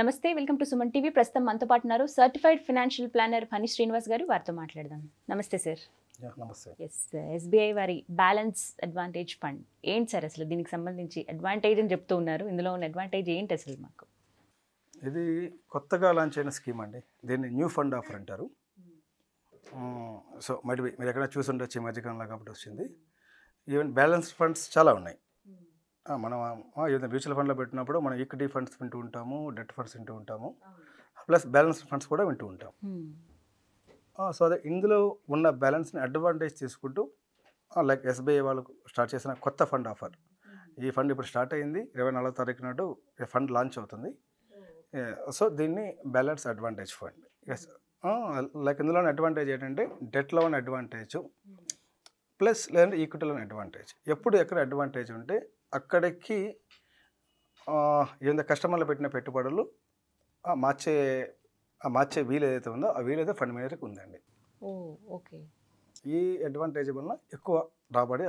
నమస్తే welcome to Suman TV ప్రస్తుతం మనతో పాటు ఉన్నారు certified financial planner Phani Srinivas గారు వారితో మాట్లాడదాం నమస్తే సార్ ఎస్ ఎస్బీఐ వారి బ్యాలెన్స్ అడ్వాంటేజ్ ఫండ్ ఏంటి సార్ అసలు దీనికి సంబంధించి అడ్వాంటేజ్ అని చెప్తూ ఉన్నారు ఇందులో ఉన్న అడ్వాంటేజ్ ఏంటి అసలు మాకు ఇది కొత్తగా లాంచ్ అయిన స్కీమ్ అండి దీన్ని న్యూ ఫండ్ ఆఫర్ అంటారు సో hmm. hmm, మరి మీరు ఎక్కడ చూసి ఉండొచ్చు మధ్యకాలంలో కాబట్టి వచ్చింది ఈవెన్ బ్యాలెన్స్ ఫండ్స్ చాలా ఉన్నాయి మనం ఏదైనా మ్యూచువల్ ఫండ్లో పెట్టినప్పుడు మనం ఈక్విటీ ఫండ్స్ వింటూ ఉంటాము డెట్ ఫండ్స్ వింటూ ఉంటాము ప్లస్ బ్యాలెన్స్ ఫండ్స్ కూడా వింటూ ఉంటాము సో అదే ఇందులో ఉన్న బ్యాలెన్స్ని అడ్వాంటేజ్ తీసుకుంటూ లైక్ ఎస్బీఐ వాళ్ళు స్టార్ట్ చేసిన కొత్త ఫండ్ ఆఫర్ ఈ ఫండ్ ఇప్పుడు స్టార్ట్ అయింది ఇరవై నాలుగో తారీఖు నాడు ఫండ్ లాంచ్ అవుతుంది సో దీన్ని balance advantage fund yes like ఇందులో అడ్వాంటేజ్ ఏంటంటే డెట్లో ఉన్న అడ్వాంటేజ్ ప్లస్ లేదంటే ఈక్విటీలో అడ్వాంటేజ్ ఎప్పుడు ఎక్కడ అడ్వాంటేజ్ ఉంటే అక్కడికి ఏదైనా కస్టమర్లు పెట్టిన పెట్టుబడులు మార్చే మార్చే వీలు ఏదైతే ఉందో ఆ వీలు అయితే ఫండ్ మేనేజర్కి ఉందండి ఓకే ఈ అడ్వాంటేజ్ వల్ల ఎక్కువ రాబడి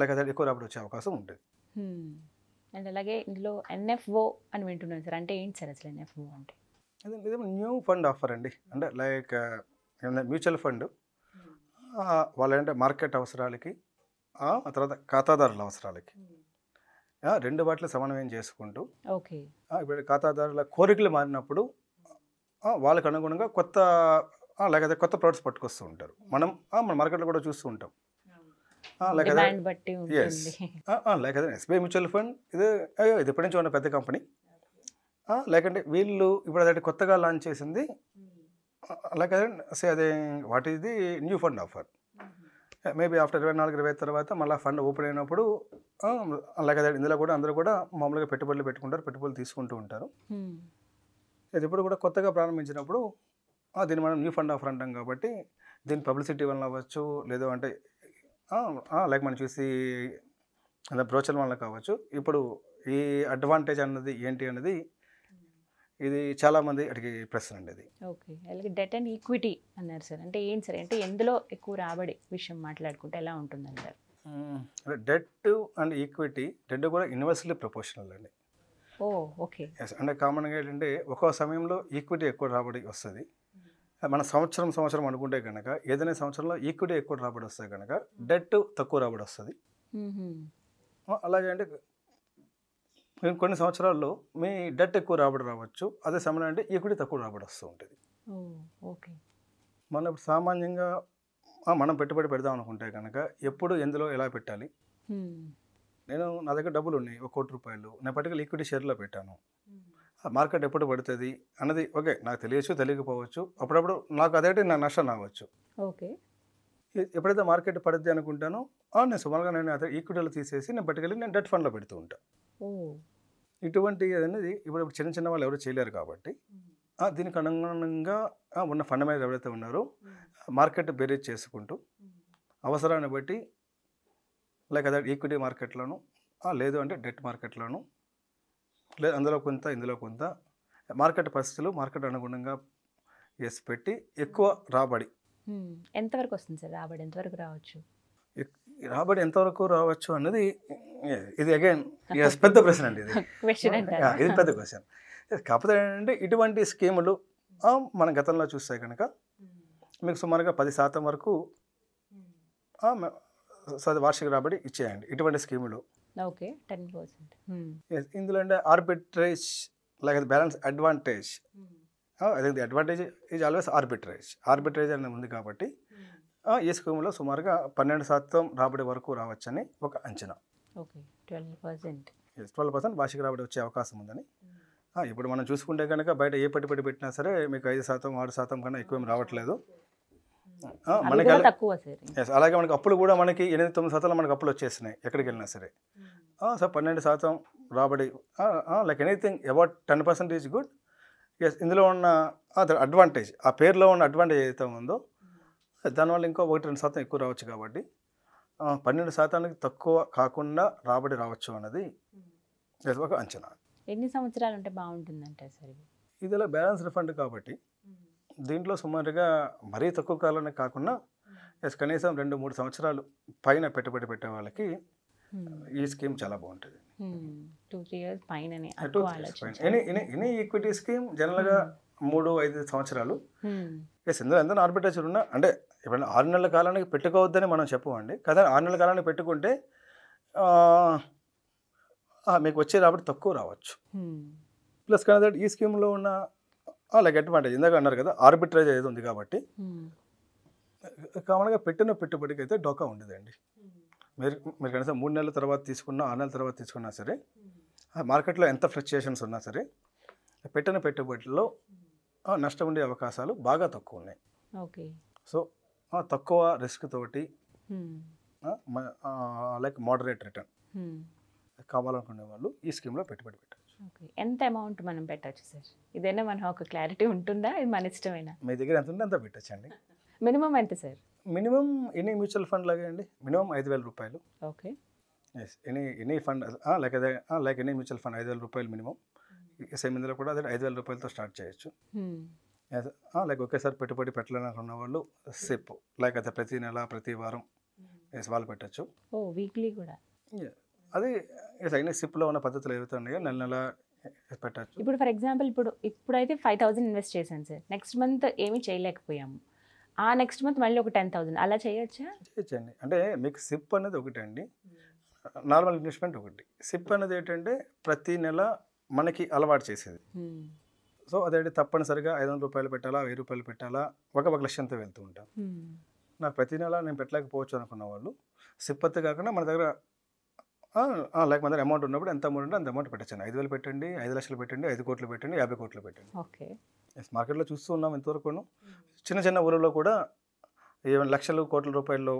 లేకపోతే ఎక్కువ రాబడి వచ్చే అవకాశం ఉంటుంది అండ్ అలాగే ఇందులో ఎన్ఎఫ్ఓ అని వింటున్నాను సార్ అంటే ఏంటి సార్ అసలు ఎన్ఎఫ్ఓ అంటే అదే న్యూ ఫండ్ ఆఫర్ అండి అంటే లైక్ మ్యూచువల్ ఫండ్ వాళ్ళంటే మార్కెట్ అవసరాలకి ఆ తర్వాత ఖాతాదారుల అవసరాలకి రెండు వాటిలో సమన్వయం చేసుకుంటూ ఓకే ఇప్పుడు ఖాతాదారుల కోరికలు మారినప్పుడు వాళ్ళకు అనుగుణంగా కొత్త లేకపోతే కొత్త ప్రొడక్ట్స్ పట్టుకొస్తూ ఉంటారు మనం మన మార్కెట్లో కూడా చూస్తూ ఉంటాం లేకపోతే లేకపోతే ఎస్బీఐ మ్యూచువల్ ఫండ్ ఇది ఇది ఎప్పటి నుంచి ఉన్న పెద్ద కంపెనీ లేకంటే వీళ్ళు ఇప్పుడు అదే కొత్తగా లాంచ్ చేసింది లేకపోతే అదే what is the new fund offer maybe eh, after ఇరవై నాలుగు ఇరవై తర్వాత మళ్ళీ ఫండ్ ఓపెన్ అయినప్పుడు అలాగే ఇందులో కూడా అందరూ కూడా మామూలుగా పెట్టుబడులు పెట్టుకుంటారు పెట్టుబడులు తీసుకుంటూ ఉంటారు hmm. ఇది ఇప్పుడు కూడా కొత్తగా ప్రారంభించినప్పుడు దీన్ని మనం న్యూ ఫండ్ ఆఫర్ అంటాం కాబట్టి దీని పబ్లిసిటీ వల్ల అవ్వచ్చు లేదు అంటే లైక్ మనం చూసి అలా బ్రోచర్ వల్ల కావచ్చు ఇప్పుడు ఈ అడ్వాంటేజ్ అన్నది ఏంటి అన్నది ఇది చాలామంది అడిగి ప్రశ్న అండి ఇది ఓకే అలాగే డెట్ అండ్ ఈక్విటీ అన్నారు సార్ అంటే ఏం సార్ అంటే ఎందులో ఎక్కువ రాబడి విషయం మాట్లాడుకుంటే ఎలా ఉంటుంది సార్ డెట్ అండ్ ఈక్విటీ రెండు కూడా ఇన్వర్స్లీ ప్రపోర్షనల్ అండి ఓ ఓకే అంటే కామన్గా ఏంటంటే ఒక్కో సమయంలో ఈక్విటీ ఎక్కువ రాబడి వస్తుంది మన సంవత్సరం సంవత్సరం అనుకుంటే కనుక ఏదైనా సంవత్సరంలో ఈక్విటీ ఎక్కువ రాబడి వస్తుంది కనుక డెట్ తక్కువ రాబడి వస్తుంది అలాగే అంటే కొన్ని సంవత్సరాల్లో మీ డెట్ ఎక్కువ రాబడి రావచ్చు అదే సమయంలో అంటే ఈక్విటీ తక్కువ రాబడి వస్తూ ఉంటుంది ఓకే మనం సామాన్యంగా మనం పెట్టుబడి పెడదాం అనుకుంటే కనుక ఎప్పుడు ఎందులో ఎలా పెట్టాలి నేను నా దగ్గర డబ్బులు ఉన్నాయి ఒక కోటి రూపాయలు నేను పర్టికల్ ఈక్విటీ షేర్లో పెట్టాను మార్కెట్ ఎప్పుడు పడుతుంది అన్నది ఓకే నాకు తెలియచ్చు తెలియకపోవచ్చు అప్పుడప్పుడు నాకు అదేంటి నా నష్టం అవ్వచ్చు ఓకే ఎప్పుడైతే మార్కెట్ పడుద్ది అనుకుంటానో నేను సుమారుగా నేను అదే ఈక్విటీలో తీసేసి నేను పట్టుకెళ్ళి నేను డెట్ ఫండ్లో పెడుతూ ఉంటాను ఇటువంటి అనేది ఇప్పుడు చిన్న చిన్న వాళ్ళు ఎవరు చేయలేరు కాబట్టి దీనికి అనుగుణంగా ఉన్న ఫండమేజ్ ఎవరైతే ఉన్నారో మార్కెట్ బేరేజ్ చేసుకుంటూ అవసరాన్ని బట్టి లైక్ అదే ఈక్విటీ మార్కెట్లోను లేదు అంటే డెట్ మార్కెట్లోను లేదు అందులో కొంత ఇందులో కొంత మార్కెట్ పరిస్థితులు మార్కెట్ అనుగుణంగా వేసి పెట్టి ఎక్కువ రాబడి ఎంతవరకు వస్తుంది సార్ రాబడి ఎంతవరకు రావచ్చు రాబడి ఎంతవరకు రావచ్చు అన్నది ఇది అగైన్ పెద్ద ప్రశ్న అండి ఇది ఇది పెద్ద క్వశ్చన్ కాకపోతే ఏంటంటే ఇటువంటి స్కీములు మనం గతంలో చూస్తే కనుక మీకు సుమారుగా పది శాతం వరకు వార్షిక రాబడి ఇచ్చేయండి ఇటువంటి స్కీములు ఓకే hmm. ఇందులో అంటే ఆర్బిట్రేజ్ లైక్ బ్యాలెన్స్ అడ్వాంటేజ్ అదే advantage is always arbitrage arbitrage అనేది ఉంది కాబట్టి hmm. ఈ స్కీమ్లో సుమారుగా పన్నెండు శాతం రాబడి వరకు రావచ్చని ఒక అంచనా ఓకే ట్వెల్వ్ పర్సెంట్ పర్సెంట్ వార్షిక రాబడి వచ్చే అవకాశం ఉందని ఇప్పుడు మనం చూసుకుంటే కనుక బయట ఏ పెట్టుబడి పెట్టినా సరే మీకు ఐదు శాతం ఆరు శాతం కన్నా ఎక్కువ రావట్లేదు మనకి అలాగే మనకి అప్పులు కూడా మనకి ఎనిమిది తొమ్మిది శాతం మనకి అప్పులు వచ్చేసినాయి ఎక్కడికి వెళ్ళినా సరే hmm. సో పన్నెండు శాతం రాబడి like anything about ten percent is good yes ఇందులో ఉన్న అడ్వాంటేజ్ ఆ పేరులో ఉన్న అడ్వాంటేజ్ ఏదైతే ఉందో దానివల్ల ఇంకా ఒకటి రెండు శాతం ఎక్కువ రావచ్చు కాబట్టి పన్నెండు శాతానికి తక్కువ కాకుండా రాబడి రావచ్చు అన్నది ఒక అంచనా ఎన్ని సంవత్సరాలు ఉంటే బాగుంటుందంటారు సార్ ఇది ఇలా బ్యాలెన్స్డ్ కాబట్టి దీంట్లో సుమారుగా మరీ తక్కువ కాలానికి కాకుండా కనీసం రెండు మూడు సంవత్సరాలు పైన పెట్టుబడి పెట్టే వాళ్ళకి ఈ స్కీమ్ చాలా బాగుంటుంది ఎనీ ఈక్విటీ స్కీమ్ జనరల్గా మూడు ఐదు సంవత్సరాలు ఎస్ ఇందులో ఎంత ఆర్బిటేచర్ ఉన్నా అంటే ఎప్పుడైనా ఆరు నెలల కాలానికి పెట్టుకోవద్దని మనం చెప్పమండి కదా ఆరు నెలల కాలానికి పెట్టుకుంటే మీకు వచ్చే రాబడి తక్కువ రావచ్చు ప్లస్ కానీ దట్ ఈ స్కీమ్లో ఉన్న లైక్ అడ్వాంటేజ్ ఇందాక అన్నారు కదా ఆర్బిట్రేజ్ అయితే ఉంది కాబట్టి కామన్గా పెట్టిన పెట్టుబడికి అయితే డోకా ఉండదండి మీరు మీరు కనీసం మూడు నెలల తర్వాత తీసుకున్నా ఆరు నెలల తర్వాత తీసుకున్నా సరే మార్కెట్లో ఎంత ఫ్లక్చుయేషన్స్ ఉన్నా సరే పెట్టిన పెట్టుబడిలో నష్టం ఉండే అవకాశాలు బాగా తక్కువ ఉన్నాయి ఓకే సో తక్కువ రిస్క్ తోటి లైక్ మోడరేట్ రిటర్న్ కావాలనుకునే వాళ్ళు ఈ స్కీమ్లో పెట్టుబడి పెట్టారు ఎంత అమౌంట్ మనం పెట్టచ్చు సార్ ఇదైనా మన ఒక క్లారిటీ ఉంటుందా ఇది మన ఇష్టమైన మీ దగ్గర ఎంత ఉంటే అంత పెట్టచ్చు అండి మినిమం ఎంత sir minimum any mutual fund లాగే అండి మినిమం ఐదు వేల రూపాయలు okay yes any any fund like అదే లైక్ ఎనీ మ్యూచువల్ ఫండ్ ఐదు వేల రూపాయలు మినిమం సేమ్ కూడా అదే ఐదు వేల రూపాయలతో స్టార్ట్ చేయొచ్చు లైక్ ఒకేసారి పెట్టుబడి పెట్టాలని అనుకున్న వాళ్ళు సిప్ లైక్ అయితే ప్రతి నెల ప్రతి వారం వాళ్ళు పెట్టచ్చు ఓ వీక్లీ కూడా అది అయిన సిప్లో ఉన్న పద్ధతులు ఏవైతే ఉన్నాయో నెల నెల పెట్టచ్చు ఇప్పుడు ఫర్ ఎగ్జాంపుల్ ఇప్పుడు ఇప్పుడైతే ఫైవ్ థౌసండ్ ఇన్వెస్ట్ చేశాను సార్ నెక్స్ట్ మంత్ ఏమీ చేయలేకపోయాము ఆ నెక్స్ట్ మంత్ మళ్ళీ ఒక టెన్ థౌసండ్ అలా చేయొచ్చా చేయొచ్చండి అంటే మీకు సిప్ అనేది ఒకటి అండి నార్మల్ ఇన్వెస్ట్మెంట్ ఒకటి సిప్ అనేది ఏంటంటే ప్రతి నెల మనకి అలవాటు చేసేది సో అదే తప్పనిసరిగా ఐదు వందల రూపాయలు పెట్టాలా వెయ్యి రూపాయలు పెట్టాలా ఒక ఒక లక్ష్యంతో వెళ్తూ ఉంటాం నాకు ప్రతి నెల నేను పెట్టలేకపోవచ్చు అనుకున్న వాళ్ళు సిప్పత్తి కాకుండా మన దగ్గర లైక్ మన దగ్గర అమౌంట్ ఉన్నప్పుడు ఎంత అమౌంట్ ఉంటే అంత అమౌంట్ పెట్టచ్చాను ఐదు వేలు పెట్టండి ఐదు లక్షలు పెట్టండి ఐదు కోట్లు పెట్టండి యాభై కోట్లు పెట్టండి ఓకే మార్కెట్లో చూస్తూ ఉన్నాం ఇంతవరకు చిన్న చిన్న ఊళ్ళలో కూడా ఏమైనా లక్షలు కోట్ల రూపాయల్లో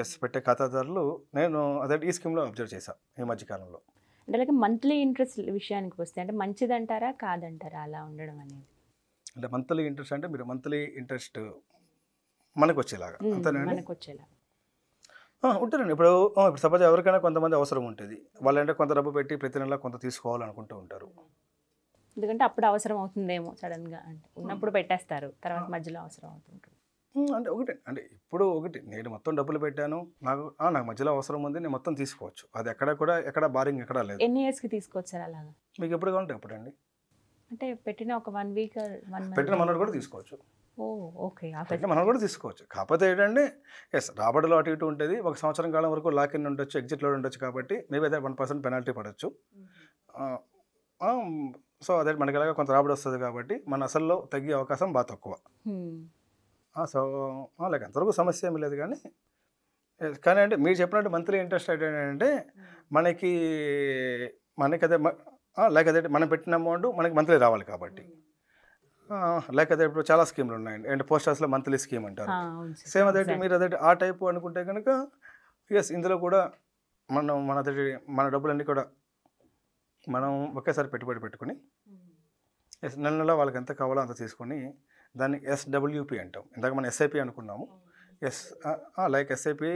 ఎస్ పెట్టే ఖాతాదారులు నేను అదే ఈ స్కీమ్లో అబ్జర్వ్ చేశాను ఈ మధ్యకాలంలో అంటే అలాగే మంత్లీ ఇంట్రెస్ట్ విషయానికి వస్తే అంటే మంచిదంటారా కాదంటారా అలా ఉండడం అనేది అంటే మంత్లీ ఇంట్రెస్ట్ అంటే మీరు మంత్లీ ఇంట్రెస్ట్ మనకు వచ్చేలాగా మనకు వచ్చేలాగా ఉంటారండి ఇప్పుడు ఇప్పుడు సపోజ్ ఎవరికైనా కొంతమంది అవసరం ఉంటుంది వాళ్ళంటే కొంత డబ్బు పెట్టి ప్రతి నెల కొంత తీసుకోవాలనుకుంటూ ఉంటారు ఎందుకంటే అప్పుడు అవసరం అవుతుందేమో సడన్గా అంటే ఉన్నప్పుడు పెట్టేస్తారు తర్వాత మధ్యలో అవసరం అవుతుంది అంటే ఒకటి అంటే ఇప్పుడు ఒకటి నేను మొత్తం డబ్బులు పెట్టాను నాకు నాకు మధ్యలో అవసరం ఉంది నేను మొత్తం తీసుకోవచ్చు అది ఎక్కడ కూడా ఎక్కడ బారింగ్ ఎక్కడ లేదు ఎన్ని ఇయర్స్కి తీసుకొచ్చారు అలాగా మీకు ఎప్పుడు కావాలంటే ఎప్పుడండి అంటే పెట్టిన ఒక వన్ వీక్ పెట్టిన మనోడు కూడా తీసుకోవచ్చు ఓకే పెట్టిన మనం కూడా తీసుకోవచ్చు కాకపోతే ఏంటంటే ఎస్ రాబడిలో అటు ఇటు ఉంటుంది ఒక సంవత్సరం కాలం వరకు లాక్ ఇన్ ఉండొచ్చు ఎగ్జిట్లో ఉండొచ్చు కాబట్టి మేబీ అదే వన్ పర్సెంట్ పెనాల్టీ పడవచ్చు సో అదే మనకి ఎలాగ కొంత రాబడి వస్తుంది కాబట్టి మన అసల్లో తగ్గే అవకాశం బాగా తక్కువ సో వాళ్ళకి అంతవరకు సమస్య ఏమి లేదు కానీ కానీ అంటే మీరు చెప్పినట్టు మంత్లీ ఇంట్రెస్ట్ రేట్ ఏంటంటే మనకి మనకి అదే లైక్ అదే మనం పెట్టిన అమౌంట్ మనకి మంత్లీ రావాలి కాబట్టి లైక్ అదే ఇప్పుడు చాలా స్కీమ్లు ఉన్నాయండి పోస్ట్ ఆఫీస్లో మంత్లీ స్కీమ్ అంటారు సేమ్ అదే మీరు అదే ఆ టైప్ అనుకుంటే కనుక ఎస్ ఇందులో కూడా మనం మన మన డబ్బులన్నీ కూడా మనం ఒకేసారి పెట్టుబడి పెట్టుకుని నెల నెల వాళ్ళకి ఎంత కావాలో అంత తీసుకొని దాన్ని ఎస్డబ్ల్యూపి అంటాం ఇందాక మనం ఎస్ఐపి అనుకున్నాము yes like SIP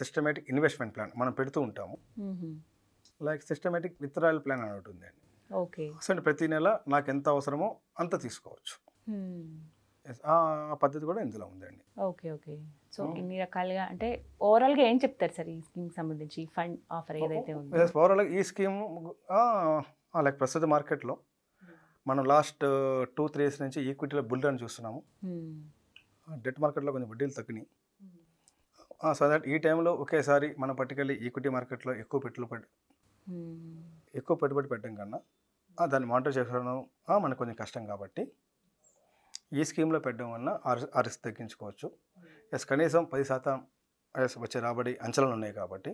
systematic investment plan మనం పెడుతూ ఉంటాము లైక్ సిస్టమేటిక్ విత్రాయల్ ప్లాన్ అని ఉంటుంది అండి ఓకే సో ప్రతి నెల నాకు ఎంత అవసరమో అంత తీసుకోవచ్చు ఆ పద్ధతి కూడా ఇందులో ఉందండి ఓకే ఓకే సో hmm. ఇన్ని రకాలుగా అంటే ఓవరాల్గా ఏం చెప్తారు సార్ ఈ స్కీమ్ సంబంధించి ఫండ్ ఆఫర్ ఏదైతే oh, oh, ఉందో ఓవరాల్ ఈ స్కీమ్ లైక్ ప్రస్తుత మార్కెట్లో మనం లాస్ట్ టూ త్రీ ఇయర్స్ నుంచి ఈక్విటీలో బుల్ రన్ చూస్తున్నాము hmm. డెట్ మార్కెట్లో కొంచెం వడ్డీలు తగ్గినాయి సో దట్ ఈ టైంలో ఒకేసారి మనం పట్టుకెళ్ళి ఈక్విటీ మార్కెట్లో ఎక్కువ పెట్టుబడి hmm. ఎక్కువ పెట్టుబడి పెట్టడం కన్నా దాన్ని మానిటర్ చేసుకోవడం మనకు కొంచెం కష్టం కాబట్టి ఈ స్కీమ్లో పెట్టడం వలన ఆ రిస్క్ తగ్గించుకోవచ్చు hmm. ఎస్ కనీసం పది శాతం వచ్చే రాబడి అంచనాలు ఉన్నాయి కాబట్టి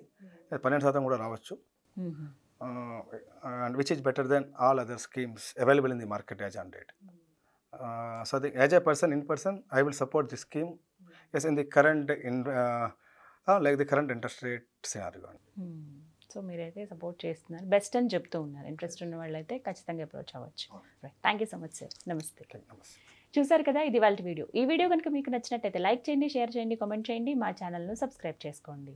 పన్నెండు శాతం కూడా రావచ్చు uh, and which is better than all other schemes available in the market as on date. Uh, so the, as a person in person, I will support this scheme. Yes, in the current in uh, uh, like the current interest rate scenario. Hmm. So మీరైతే support చేస్తున్నారు best అని చెప్తూ ఉన్నారు interest ఉన్న వాళ్ళైతే ఖచ్చితంగా approach అవ్వచ్చు right thank you so much sir నమస్తే చూసారు కదా ఇది వాళ్ళ వీడియో ఈ వీడియో కనుక మీకు నచ్చినట్టయితే లైక్ చేయండి షేర్ చేయండి కామెంట్ చేయండి మా ఛానల్ను సబ్స్క్రైబ్ చేసుకోండి